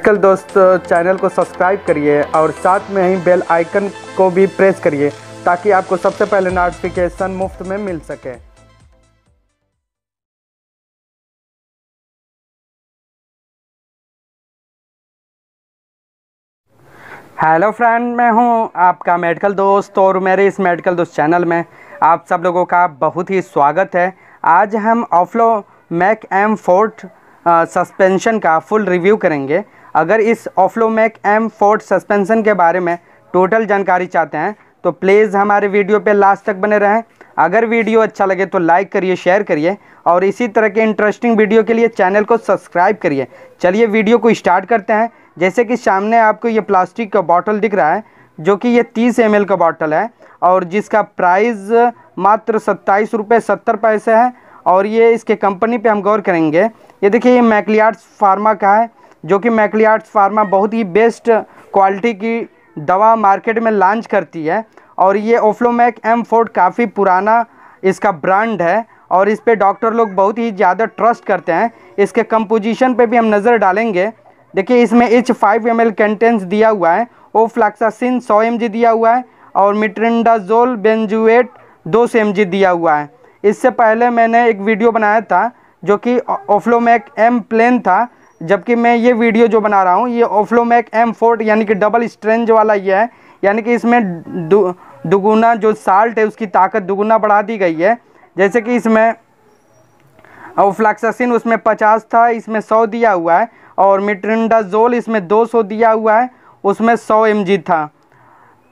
medical दोस्त channel को subscribe करिए और साथ में ही बेल आइकन को भी प्रेस करिए ताकि आपको सबसे पहले नोटिफिकेशन मुफ्त में मिल सके हेलो फ्रेंड मैं हूं आपका मेडिकल दोस्त और मेरे इस मेडिकल दोस्त चैनल में आप सब लोगों का बहुत ही स्वागत है आज हम Oflomac M forte suspension का फुल रिव्यू करेंगे अगर इस ऑफ्लोमैक एम फोर्ड सस्पेंसन के बारे में टोटल जानकारी चाहते हैं तो प्लीज़ हमारे वीडियो पे लास्ट तक बने रहें अगर वीडियो अच्छा लगे तो लाइक करिए शेयर करिए और इसी तरह के इंटरेस्टिंग वीडियो के लिए चैनल को सब्सक्राइब करिए चलिए वीडियो को स्टार्ट करते हैं जैसे कि सामने आपको ये प्लास्टिक का बॉटल दिख रहा है जो कि ये तीस एम का बॉटल है और जिसका प्राइस मात्र सत्ताईस रुपये सत्तर पैसे है और ये इसके कंपनी पे हम गौर करेंगे ये देखिए ये मैकलियार्ड्स फार्मा का है जो कि मैकली आर्ट्स फार्मा बहुत ही बेस्ट क्वालिटी की दवा मार्केट में लॉन्च करती है और ये ओफ्लोमैक एम फोर्ड काफ़ी पुराना इसका ब्रांड है और इस पर डॉक्टर लोग बहुत ही ज़्यादा ट्रस्ट करते हैं इसके कंपोजिशन पे भी हम नज़र डालेंगे देखिए इसमें each five M L contains दिया हुआ है ओ फ्लैक्सासिन सौ एम जी दिया हुआ है और मिट्रिंडाजोल बेंजुएट दो सौ एम जी दिया हुआ है इससे पहले मैंने एक वीडियो बनाया था जो कि ओफ्लोमैक एम प्लेन था जबकि मैं ये वीडियो जो बना रहा हूँ ये ओफ्लोमैक एम फोर्ट यानी कि डबल स्ट्रेंज वाला ये है यानी कि इसमें दुगुना जो साल्ट है उसकी ताकत दुगुना बढ़ा दी गई है जैसे कि इसमें ओफ्लाक्सिन उसमें पचास था इसमें सौ दिया हुआ है और मिट्रिंडाजोल इसमें दो सौ दिया हुआ है उसमें सौ एम था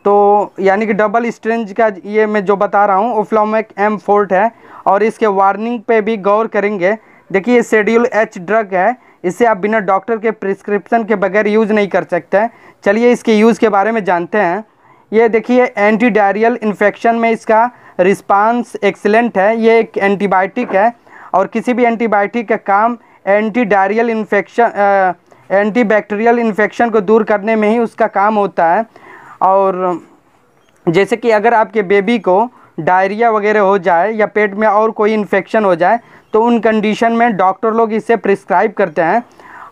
तो यानी कि डबल स्ट्रेंज का ये मैं जो बता रहा हूँ ओफ्लोमैक एम फोर्ट है और इसके वार्निंग पे भी गौर करेंगे देखिए ये शेड्यूल एच ड्रग है इसे आप बिना डॉक्टर के प्रिस्क्रिप्शन के बगैर यूज़ नहीं कर सकते हैं चलिए इसके यूज़ के बारे में जानते हैं ये देखिए एंटी डायरियल इन्फेक्शन में इसका रिस्पांस एक्सेलेंट है ये एक एंटीबायोटिक है और किसी भी एंटीबायोटिक का काम anti diarrhoeal infection anti bacterial infection को दूर करने में ही उसका काम होता है और जैसे कि अगर आपके बेबी को डायरिया वगैरह हो जाए या पेट में और कोई इन्फेक्शन हो जाए तो उन कंडीशन में डॉक्टर लोग इसे प्रिस्क्राइब करते हैं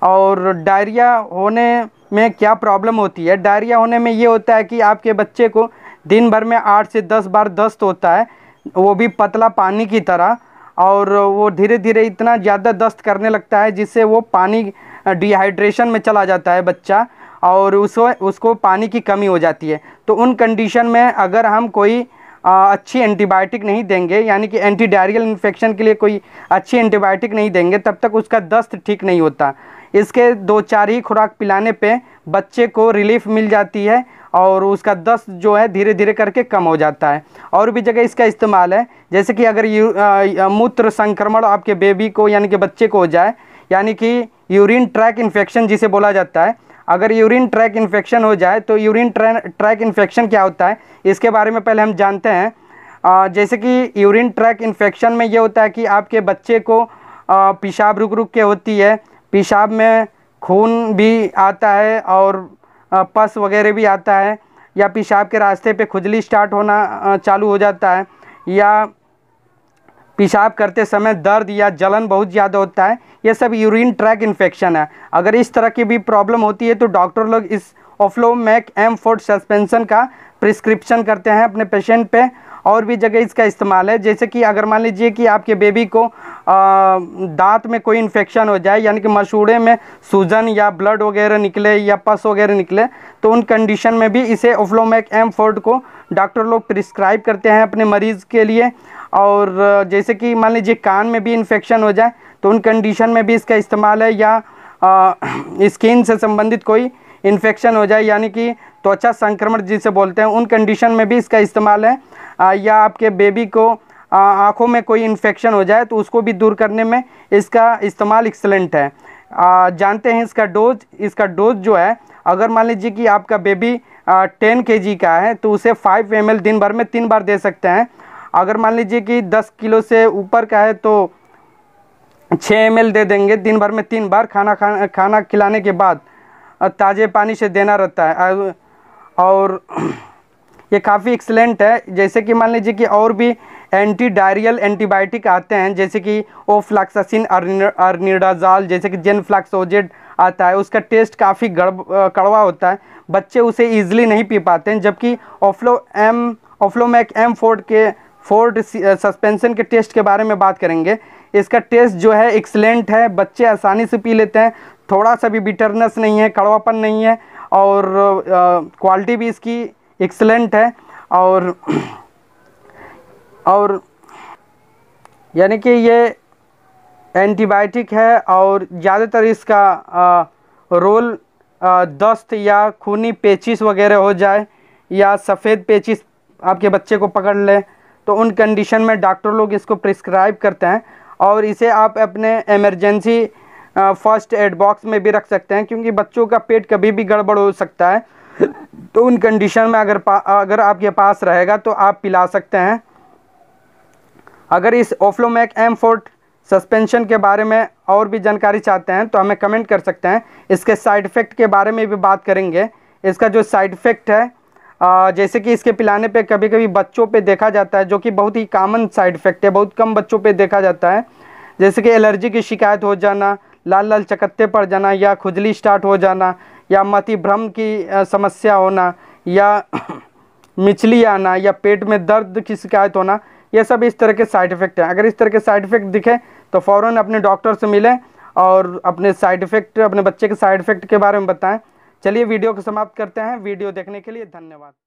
और डायरिया होने में क्या प्रॉब्लम होती है डायरिया होने में ये होता है कि आपके बच्चे को दिन भर में आठ से दस बार दस्त होता है वो भी पतला पानी की तरह और वो धीरे धीरे इतना ज़्यादा दस्त करने लगता है जिससे वो पानी डिहाइड्रेशन में चला जाता है बच्चा और उसको उसको पानी की कमी हो जाती है तो उन कंडीशन में अगर हम कोई अच्छी एंटीबायोटिक नहीं देंगे यानी कि एंटी डायरियल इन्फेक्शन के लिए कोई अच्छी एंटीबायोटिक नहीं देंगे तब तक उसका दस्त ठीक नहीं होता इसके दो चार ही खुराक पिलाने पे बच्चे को रिलीफ मिल जाती है और उसका दस्त जो है धीरे धीरे करके कम हो जाता है और भी जगह इसका इस्तेमाल है जैसे कि अगर मूत्र संक्रमण आपके बेबी को यानी कि बच्चे को हो जाए यानी कि यूरिन ट्रैक इन्फेक्शन जिसे बोला जाता है अगर यूरिन ट्रैक इन्फेक्शन हो जाए तो यूरिन ट्रैक इन्फेक्शन क्या होता है इसके बारे में पहले हम जानते हैं जैसे कि यूरिन ट्रैक इन्फेक्शन में ये होता है कि आपके बच्चे को पेशाब रुक रुक के होती है पेशाब में खून भी आता है और पस वगैरह भी आता है या पेशाब के रास्ते पे खुजली स्टार्ट होना चालू हो जाता है या पेशाब करते समय दर्द या जलन बहुत ज़्यादा होता है यह सब यूरिन ट्रैक इन्फेक्शन है अगर इस तरह की भी प्रॉब्लम होती है तो डॉक्टर लोग इस ओफ्लोमैक एम फोर्ट सस्पेंसन का प्रिस्क्रिप्शन करते हैं अपने पेशेंट पे और भी जगह इसका इस्तेमाल है जैसे कि अगर मान लीजिए कि आपके बेबी को दांत में कोई इन्फेक्शन हो जाए यानी कि मशूड़े में सूजन या ब्लड वगैरह निकले या पस वगैरह निकले तो उन कंडीशन में भी इसे ओफ्लोमैक एम फोर्ड को डॉक्टर लोग प्रिस्क्राइब करते हैं अपने मरीज़ के लिए और जैसे कि मान लीजिए कान में भी इन्फेक्शन हो जाए तो उन कंडीशन में भी इसका इस्तेमाल है या स्किन से संबंधित कोई इन्फेक्शन हो जाए यानी कि त्वचा संक्रमण जिसे बोलते हैं उन कंडीशन में भी इसका इस्तेमाल है आ, या आपके बेबी को आँखों में कोई इन्फेक्शन हो जाए तो उसको भी दूर करने में इसका इस्तेमाल एक्सलेंट है आ, जानते हैं इसका डोज इसका डोज जो है अगर मान लीजिए कि आपका बेबी टेन के का है तो उसे फाइव एम दिन भर में तीन बार दे सकते हैं अगर मान लीजिए कि दस किलो से ऊपर का है तो छः एम दे देंगे दिन भर में तीन बार खाना खाना खाना खिलाने के बाद ताज़े पानी से देना रहता है और ये काफ़ी एक्सलेंट है जैसे कि मान लीजिए कि और भी एंटी डायरियल एंटीबायोटिक आते हैं जैसे कि ओ फ्लाक्सासिन अर्निडाजाल जैसे कि जेन फ्लाक्सोजेड आता है उसका टेस्ट काफ़ी कड़वा होता है बच्चे उसे ईजिली नहीं पी पाते हैं जबकि Oflo M Oflomac M forte के फोर्ड सस्पेंशन के टेस्ट के बारे में बात करेंगे इसका टेस्ट जो है एक्सलेंट है बच्चे आसानी से पी लेते हैं थोड़ा सा भी बिटरनेस नहीं है कड़वापन नहीं है और क्वालिटी भी इसकी एक्सलेंट है और और यानी कि ये एंटीबायोटिक है और ज़्यादातर इसका आ, रोल आ, दस्त या खूनी पेचिस वगैरह हो जाए या सफ़ेद पेचिस आपके बच्चे को पकड़ ले तो उन कंडीशन में डॉक्टर लोग इसको प्रिस्क्राइब करते हैं और इसे आप अपने एमरजेंसी फर्स्ट एड बॉक्स में भी रख सकते हैं क्योंकि बच्चों का पेट कभी भी गड़बड़ हो सकता है तो उन कंडीशन में अगर अगर आपके पास रहेगा तो आप पिला सकते हैं अगर इस ओफ्लोमैक एम फोर्ट सस्पेंशन के बारे में और भी जानकारी चाहते हैं तो हमें कमेंट कर सकते हैं इसके साइड इफ़ेक्ट के बारे में भी बात करेंगे इसका जो साइड इफ़ेक्ट है जैसे कि इसके पिलाने पे कभी कभी बच्चों पे देखा जाता है जो कि बहुत ही कॉमन साइड इफ़ेक्ट है बहुत कम बच्चों पे देखा जाता है जैसे कि एलर्जी की शिकायत हो जाना लाल लाल चकत्ते पड़ जाना या खुजली स्टार्ट हो जाना या मति भ्रम की समस्या होना या मिचली आना या पेट में दर्द की शिकायत होना ये सब इस तरह के साइड इफ़ेक्ट हैं अगर इस तरह के साइड इफ़ेक्ट दिखें तो फ़ौर अपने डॉक्टर से मिलें और अपने साइड इफ़ेक्ट अपने बच्चे के साइड इफ़ेक्ट के बारे में बताएं चलिए वीडियो को समाप्त करते हैं वीडियो देखने के लिए धन्यवाद